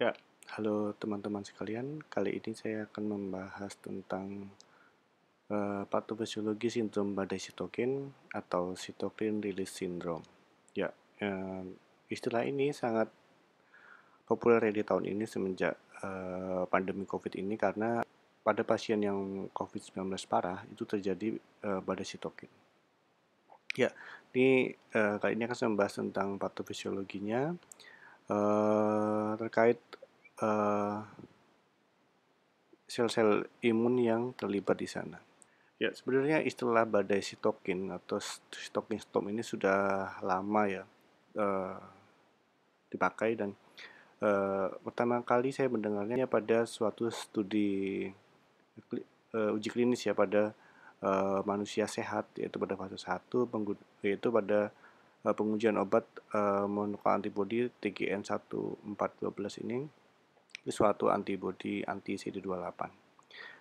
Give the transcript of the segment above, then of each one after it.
Ya, halo teman-teman sekalian. Kali ini saya akan membahas tentang uh, eh, patofisiologi sindrom badai sitokin atau sitokin release syndrome. Ya, uh, istilah ini sangat populer ya di tahun ini semenjak uh, pandemi COVID ini karena pada pasien yang COVID-19 parah itu terjadi uh, badai sitokin. Ya, ini uh, kali ini akan saya membahas tentang patofisiologinya. Uh, terkait eh, sel-sel uh, imun yang terlibat di sana. Ya, sebenarnya istilah badai sitokin atau sitokin storm ini sudah lama ya uh, dipakai dan uh, pertama kali saya mendengarnya pada suatu studi uh, uji klinis ya pada uh, manusia sehat yaitu pada fase 1 yaitu pada Eh, pengujian obat uh, eh, monoklonal antibodi TGN1412 ini suatu antibodi anti CD28.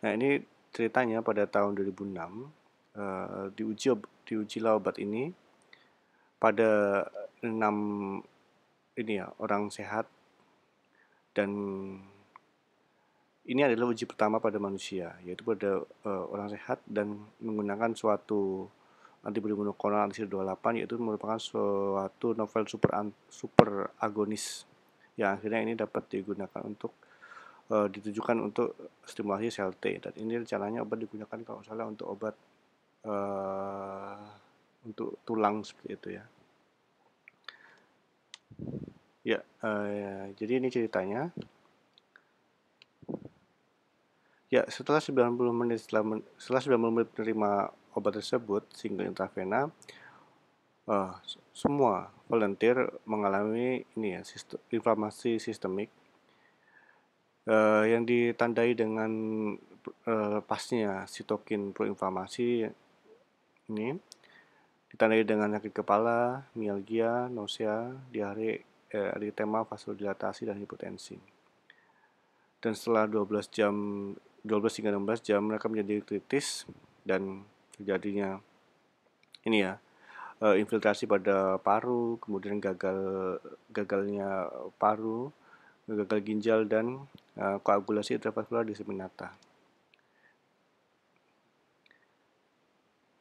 Nah, ini ceritanya pada tahun 2006 uh, eh, diuji diujilah obat ini pada enam ini ya orang sehat dan ini adalah uji pertama pada manusia yaitu pada uh, orang sehat dan menggunakan suatu monoklonal anti-CD28 yaitu merupakan suatu novel super super agonis yang akhirnya ini dapat digunakan untuk e, ditujukan untuk stimulasi sel T dan ini rencananya obat digunakan kalau salah untuk obat e, untuk tulang seperti itu ya. Ya, e, jadi ini ceritanya. Ya, setelah 90 menit setelah, men, setelah 90 menit penerima obat tersebut single intravena uh, semua volunteer mengalami ini ya sistem, inflamasi sistemik uh, yang ditandai dengan uh, eh, pasnya sitokin proinflamasi ini ditandai dengan sakit kepala, mialgia, nausea, diare, eh, eritema, vasodilatasi dan hipotensi. Dan setelah 12 jam 12 hingga 16 jam mereka menjadi kritis dan terjadinya ini ya eh, infiltrasi pada paru, kemudian gagal gagalnya paru, gagal ginjal dan uh, koagulasi intravaskular diseminata.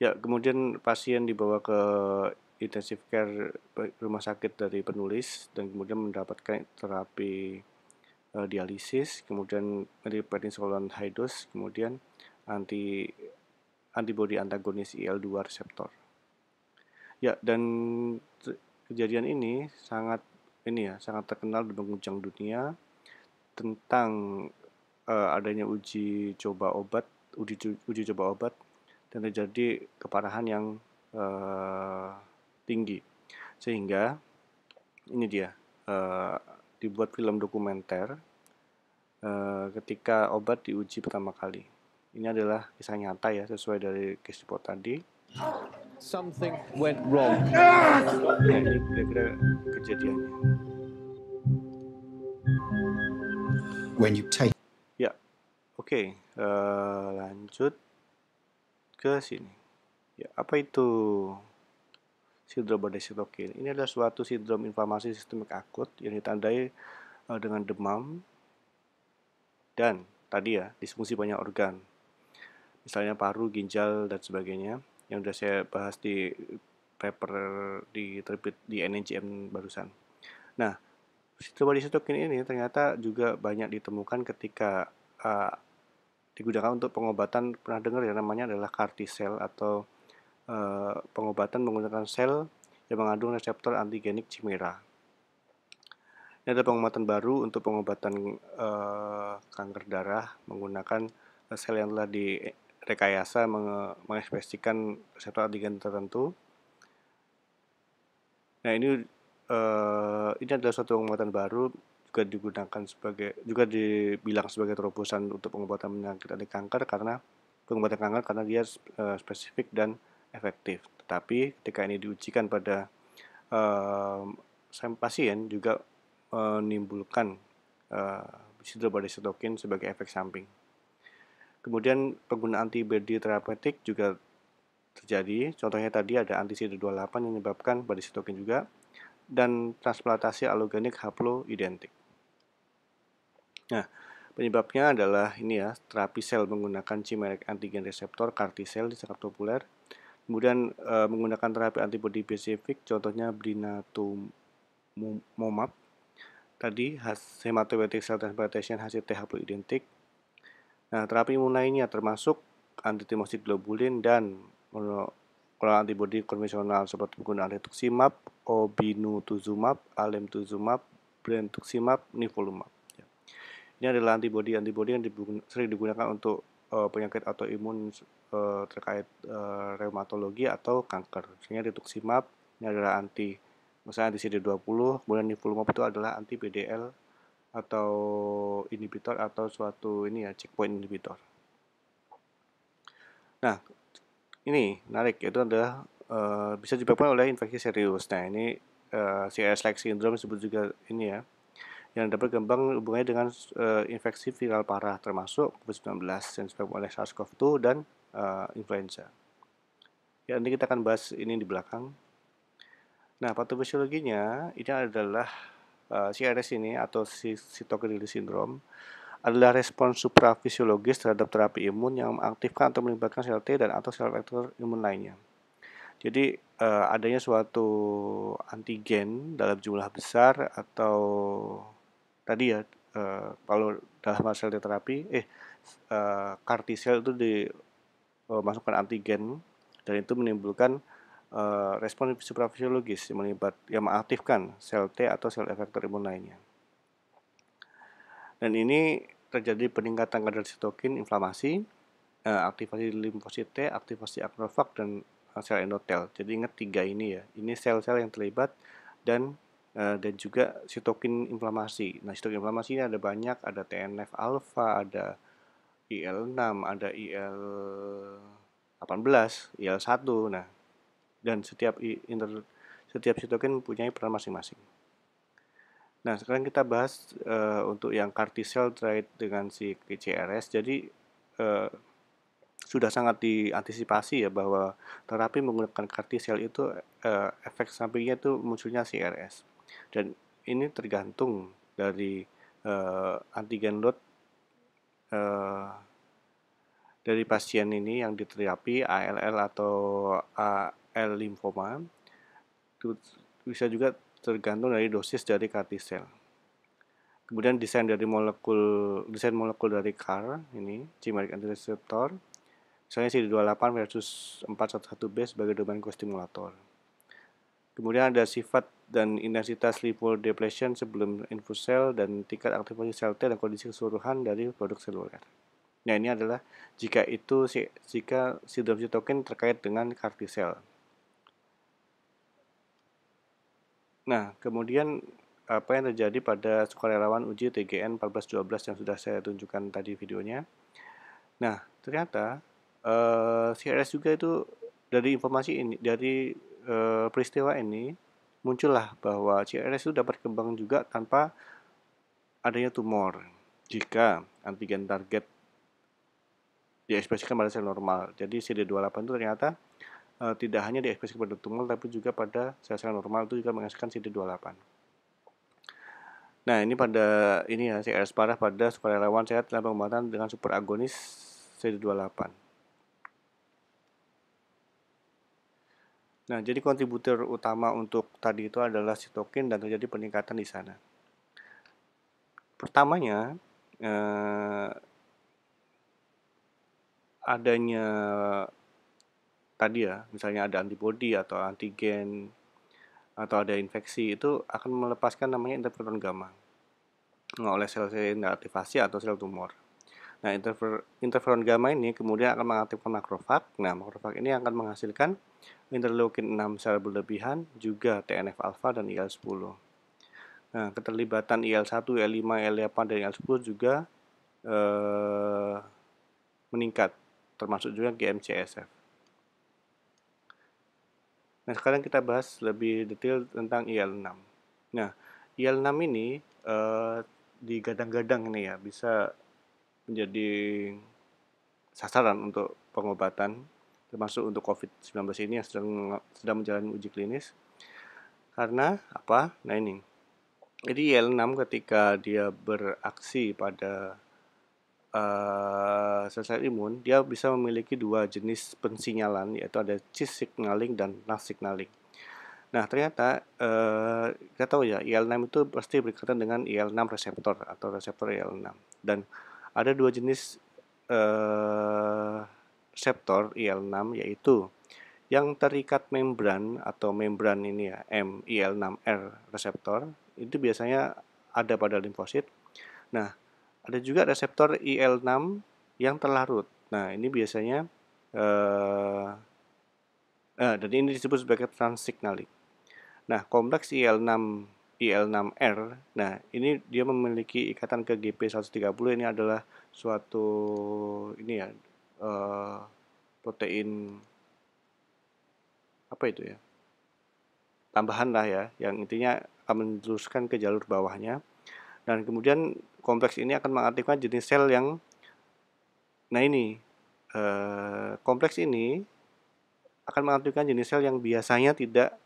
Ya, kemudian pasien dibawa ke intensive care rumah sakit dari penulis dan kemudian mendapatkan terapi eh, dialisis, kemudian meripetin prednisolon high dose, kemudian anti antibody antagonis IL-2 reseptor. Ya, dan kejadian ini sangat ini ya, sangat terkenal dan mengguncang dunia tentang uh, adanya uji coba obat, uji uji coba obat dan terjadi keparahan yang uh, tinggi. Sehingga ini dia uh, dibuat film dokumenter uh, ketika obat diuji pertama kali. Ini adalah kisah nyata ya, sesuai dari case report tadi. Something went wrong. Nah, ini kira-kira kejadiannya. When you take. Ya, oke, okay. uh, eh, lanjut ke sini. Ya, apa itu sindrom badai sitokin? Ini adalah suatu sindrom inflamasi sistemik akut yang ditandai uh, dengan demam dan tadi ya disfungsi banyak organ misalnya paru, ginjal dan sebagainya yang sudah saya bahas di paper di terbit di NGM barusan. Nah, body sitokin ini ternyata juga banyak ditemukan ketika uh, digunakan untuk pengobatan pernah dengar ya namanya adalah CAR T cell atau uh, pengobatan menggunakan sel yang mengandung reseptor antigenik chimera. Ini ada pengobatan baru untuk pengobatan uh, kanker darah menggunakan sel yang telah di rekayasa menge mengekspresikan reseptor antigen tertentu. Nah ini uh, ini adalah suatu pengobatan baru juga digunakan sebagai juga dibilang sebagai terobosan untuk pengobatan penyakit ada kanker karena pengobatan kanker karena dia eh, spesifik dan efektif. Tetapi ketika ini diujikan pada uh, pasien juga menimbulkan uh, sitokin sebagai efek samping. Kemudian penggunaan antibody terapeutik juga terjadi. Contohnya tadi ada anti CD28 yang menyebabkan badai sitokin juga dan transplantasi alogenik identik. Nah, penyebabnya adalah ini ya, terapi sel menggunakan chimeric antigen reseptor CAR T-cell di saraf populer. Kemudian e, menggunakan terapi antibody spesifik, contohnya brinatumomab. Tadi has, hematopoietic cell transplantation hasil T identik. Nah, terapi imun lainnya termasuk antitimosid globulin dan kalau antibodi konvensional seperti penggunaan rituximab, obinutuzumab, alemtuzumab, brentuximab, nivolumab. Ya. Ini adalah antibodi-antibodi yang sering digunakan untuk uh, penyakit autoimun uh, terkait uh, reumatologi atau kanker. Misalnya rituximab ini adalah anti misalnya anti CD20, kemudian nivolumab itu adalah anti PDL atau inhibitor atau suatu ini ya checkpoint inhibitor. Nah, ini menarik itu adalah uh, bisa disebabkan oleh infeksi serius. Nah, ini uh, eh, CRS like syndrome disebut juga ini ya yang dapat berkembang hubungannya dengan uh, infeksi viral parah termasuk COVID-19 yang disebabkan oleh SARS-CoV-2 dan uh, influenza. Ya, nanti kita akan bahas ini di belakang. Nah, patofisiologinya ini adalah CRS eh, ini atau cytokine syndrome adalah respon suprafisiologis terhadap terapi imun yang mengaktifkan atau melibatkan sel T dan atau sel vektor imun lainnya. Jadi uh, adanya suatu antigen dalam jumlah besar atau tadi ya uh, kalau dalam sel terapi eh uh, CAR T-cell itu dimasukkan uh, antigen dan itu menimbulkan Eh, respon suprafisiologis yang melibat yang mengaktifkan sel T atau sel efektor imun lainnya. Dan ini terjadi peningkatan kadar sitokin inflamasi, eh, aktivasi limfosit T, aktivasi akrofag dan eh, sel endotel. Jadi ingat tiga ini ya. Ini sel-sel yang terlibat dan dan juga sitokin inflamasi. Nah, sitokin inflamasi ini ada banyak, ada TNF alfa, ada IL6, ada IL 18, IL1. Nah, dan setiap inter, setiap sitokin mempunyai peran masing-masing. Nah, sekarang kita bahas uh, untuk yang CAR T-cell terkait dengan si CRS. Jadi uh, sudah sangat diantisipasi ya bahwa terapi menggunakan CAR cell itu uh, efek sampingnya itu munculnya CRS. Dan ini tergantung dari uh, antigen load uh, dari pasien ini yang diterapi ALL atau L limfoma bisa juga tergantung dari dosis dari CAR T cell. Kemudian desain dari molekul desain molekul dari CAR ini chimeric antigen receptor misalnya CD28 versus 411B sebagai domain kostimulator. Kemudian ada sifat dan intensitas depression sebelum infus sel dan tingkat aktivasi sel T dan kondisi keseluruhan dari produk seluler. Nah ini adalah jika itu jika sindrom cytokine terkait dengan CAR T cell. Nah, kemudian apa yang terjadi pada sukarelawan uji TGN 1412 yang sudah saya tunjukkan tadi videonya. Nah, ternyata eh, CRS juga itu dari informasi ini, dari eh, peristiwa ini muncullah bahwa CRS itu dapat kembang juga tanpa adanya tumor jika antigen target diekspresikan pada sel normal. Jadi CD28 itu ternyata Eh, tidak hanya diekspresi pada tumor, tapi juga pada sel-sel normal itu juga menghasilkan CD28. Nah, ini pada ini ya CRS parah pada sukarelawan sehat dalam pengobatan dengan super agonis CD28. Nah, jadi kontributor utama untuk tadi itu adalah sitokin dan terjadi peningkatan di sana. Pertamanya eh, adanya tadi ya, misalnya ada antibodi atau antigen atau ada infeksi itu akan melepaskan namanya interferon gamma nah, oleh sel-sel aktivasi atau sel tumor. Nah, interfer interferon gamma ini kemudian akan mengaktifkan makrofag. Nah, makrofag ini akan menghasilkan interleukin 6 secara berlebihan, juga TNF alfa dan IL-10. Nah, keterlibatan IL-1, IL-5, IL-8 dan IL-10 juga eh, meningkat, termasuk juga GMCSF. Nah, sekarang kita bahas lebih detail tentang IL6. Nah, IL6 ini uh, digadang-gadang ini ya bisa menjadi sasaran untuk pengobatan termasuk untuk COVID-19 ini yang sedang sedang menjalani uji klinis. Karena apa? Nah ini. Jadi IL6 ketika dia beraksi pada uh, sel-sel imun dia bisa memiliki dua jenis pensinyalan yaitu ada cis signaling dan NAS signaling. Nah ternyata uh, kita tahu ya IL6 itu pasti berkaitan dengan IL6 reseptor atau reseptor IL6 dan ada dua jenis uh, reseptor IL6 yaitu yang terikat membran atau membran ini ya M IL6R reseptor itu biasanya ada pada limfosit. Nah, ada juga reseptor IL6 yang terlarut. Nah, ini biasanya eh, eh, dan ini disebut sebagai transsignalik. Nah, kompleks IL6 IL6R, nah ini dia memiliki ikatan ke GP130 ini adalah suatu ini ya eh, protein apa itu ya tambahan lah ya yang intinya akan meneruskan ke jalur bawahnya dan kemudian kompleks ini akan mengaktifkan jenis sel yang nah ini eh, kompleks ini akan mengaktifkan jenis sel yang biasanya tidak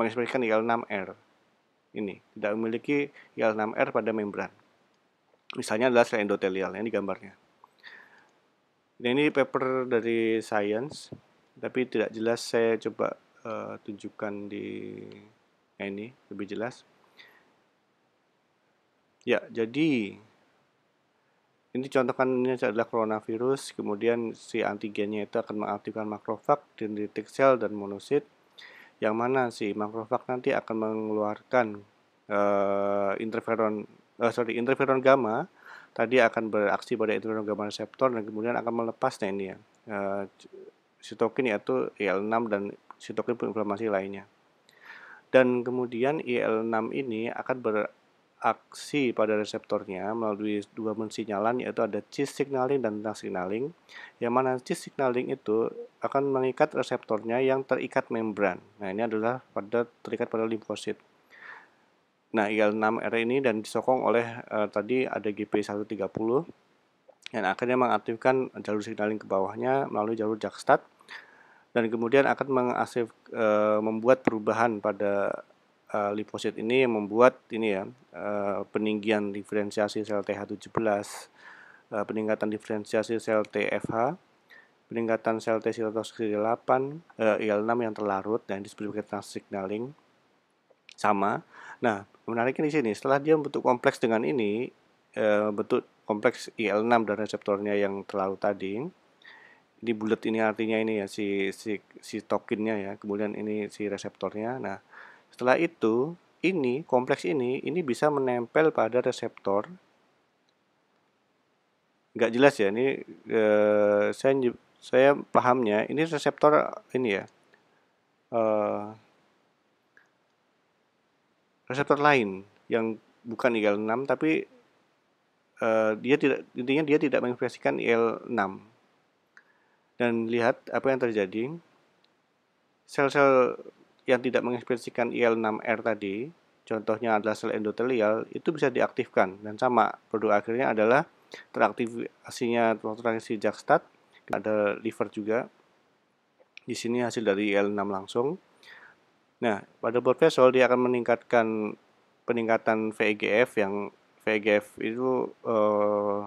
mengekspresikan IL6R ini tidak memiliki IL6R pada membran misalnya adalah sel endotelial ini gambarnya dan nah, ini paper dari Science tapi tidak jelas saya coba uh, tunjukkan di nah ini lebih jelas Ya, jadi ini contohkannya adalah coronavirus, kemudian si antigennya itu akan mengaktifkan makrofag, dendritic cell, dan monosit, yang mana si makrofag nanti akan mengeluarkan uh, interferon, uh, sorry, interferon gamma, tadi akan beraksi pada interferon gamma reseptor, dan kemudian akan melepasnya ini ya, uh, sitokin yaitu IL-6 dan sitokin inflamasi lainnya. Dan kemudian IL-6 ini akan ber aksi pada reseptornya melalui dua mensinyalan yaitu ada cis signaling dan trans signaling yang mana cis signaling itu akan mengikat reseptornya yang terikat membran nah ini adalah pada terikat pada limfosit nah IL-6R ini dan disokong oleh uh, tadi ada GP130 yang akhirnya mengaktifkan jalur signaling ke bawahnya melalui jalur jakstat dan kemudian akan mengasif, e, eh, membuat perubahan pada uh, liposit ini yang membuat ini ya uh, peninggian diferensiasi sel TH17, uh, eh, peningkatan diferensiasi sel TFH, peningkatan sel T sitotoksik 8 uh, IL6 yang terlarut dan disebut signaling sama. Nah, menariknya di sini setelah dia membentuk kompleks dengan ini uh, bentuk kompleks IL6 dan reseptornya yang terlarut tadi di bulat ini artinya ini ya si si si tokennya ya kemudian ini si reseptornya nah setelah itu, ini kompleks ini ini bisa menempel pada reseptor. Nggak jelas ya ini eh, saya saya pahamnya ini reseptor ini ya. Eh, reseptor lain yang bukan IL6 tapi eh, dia tidak intinya dia tidak mengekspresikan IL6. Dan lihat apa yang terjadi. Sel-sel yang tidak mengekspresikan IL6R tadi, contohnya adalah sel endotelial, itu bisa diaktifkan. Dan sama, produk akhirnya adalah teraktivasinya transaksi jakstat, ada liver juga. Di sini hasil dari IL6 langsung. Nah, pada blood vessel dia akan meningkatkan peningkatan VEGF yang VEGF itu uh,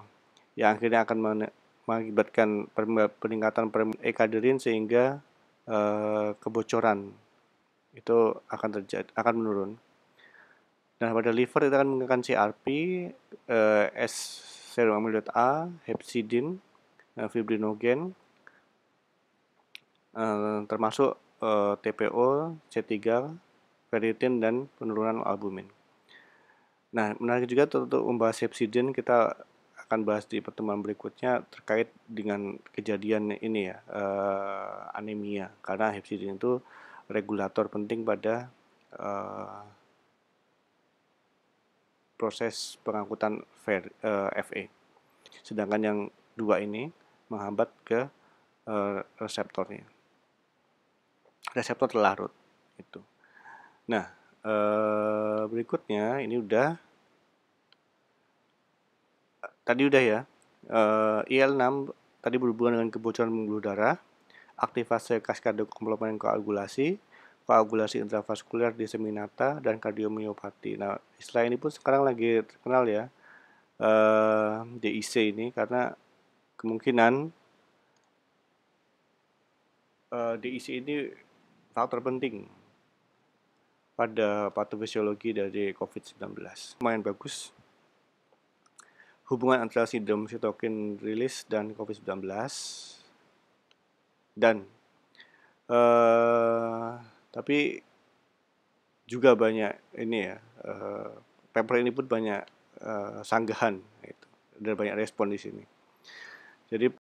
yang akhirnya akan men mengakibatkan peningkatan ekaderin sehingga uh, kebocoran itu akan terjadi akan menurun. Nah, pada liver kita akan menggunakan CRP, eh, S serum amiloid A, hepsidin, eh, fibrinogen, eh, termasuk eh, TPO, C3, ferritin dan penurunan albumin. Nah, menarik juga untuk membahas hepsidin kita akan bahas di pertemuan berikutnya terkait dengan kejadian ini ya, eh, anemia karena hepsidin itu regulator penting pada uh, proses pengangkutan fair, uh, eh, FA. Sedangkan yang dua ini menghambat ke uh, reseptornya. Reseptor terlarut itu. Nah, uh, berikutnya ini udah tadi udah ya. Uh, IL6 tadi berhubungan dengan kebocoran pembuluh darah aktivasi kas kardiokomplemen koagulasi, koagulasi intravaskuler diseminata, dan kardiomiopati. Nah, istilah ini pun sekarang lagi terkenal ya, eh, DIC ini, karena kemungkinan eh, DIC ini faktor terpenting pada patofisiologi dari COVID-19. Lumayan bagus. Hubungan antara sindrom sitokin rilis dan COVID-19 dan uh, tapi juga banyak ini ya uh, paper ini pun banyak uh, sanggahan itu dan banyak respon di sini jadi